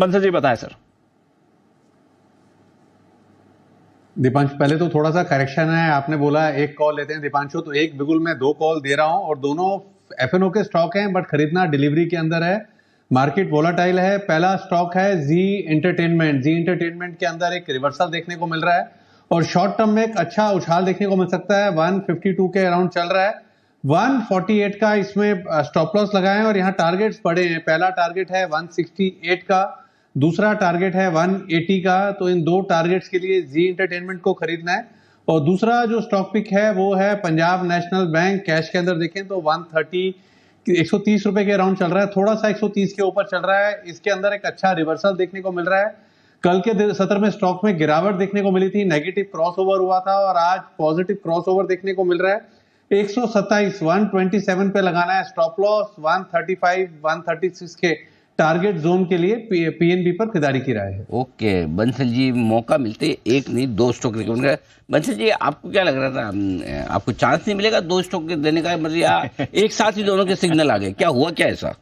बंसल जी बताएं सर दीपांश पहले तो थोड़ा सा करेक्शन है आपने बोला एक कॉल लेते हैं दीपांशु तो एक बिगुल मैं दो कॉल दे रहा हूं और दोनों एफ के स्टॉक हैं बट खरीदना डिलीवरी के अंदर है मार्केट वोलाटाइल है पहला स्टॉक है जी एंटरटेनमेंट जी एंटरटेनमेंट के अंदर एक रिवर्सल देखने को मिल रहा है और शॉर्ट टर्म में एक अच्छा उछाल देखने को मिल सकता है 152 के अराउंड चल रहा है 148 का इसमें स्टॉप लॉस लगाए और यहाँ टारगेट्स बढ़े हैं पहला टारगेट है 168 का दूसरा टारगेट है 180 का तो इन दो टारगेट्स के लिए जी इंटरटेनमेंट को खरीदना है और दूसरा जो स्टॉक पिक है वो है पंजाब नेशनल बैंक कैश के अंदर देखें तो 130 130 रुपए के अराउंड चल रहा है थोड़ा सा 130 के ऊपर चल रहा है इसके अंदर एक अच्छा रिवर्सल देखने को मिल रहा है कल के सत्र में स्टॉक में गिरावट देखने को मिली थी नेगेटिव क्रॉस हुआ था और आज पॉजिटिव क्रॉस देखने को मिल रहा है 127 127 पे लगाना है स्टॉप लॉस वन थर्टी के टारगेट जोन के लिए पीएनबी पर खिदारी की राय है ओके बंसल जी मौका मिलते एक नहीं दो स्टॉक रिकमेंड कर बंसल जी आपको क्या लग रहा था आपको चांस नहीं मिलेगा दो स्टॉक देने का मतलब एक साथ ही दोनों के सिग्नल आ गए क्या हुआ क्या ऐसा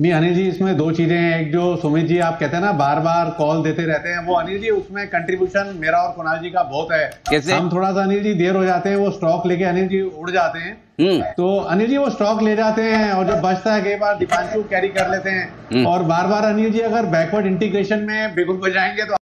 नहीं अनिल जी इसमें दो चीजें हैं एक जो सुमित जी आप कहते हैं ना बार बार कॉल देते रहते हैं वो अनिल जी उसमें कंट्रीब्यूशन मेरा और कुणाल जी का बहुत है कैसे? हम थोड़ा सा अनिल जी देर हो जाते हैं वो स्टॉक लेके अनिल जी उड़ जाते हैं हम्म। तो अनिल जी वो स्टॉक ले जाते हैं और जब बचता है कई बार दीपांशु कैरी कर लेते हैं हम्म। और बार बार अनिल जी अगर बैकवर्ड इंटीग्रेशन में बिगुल बजाएंगे तो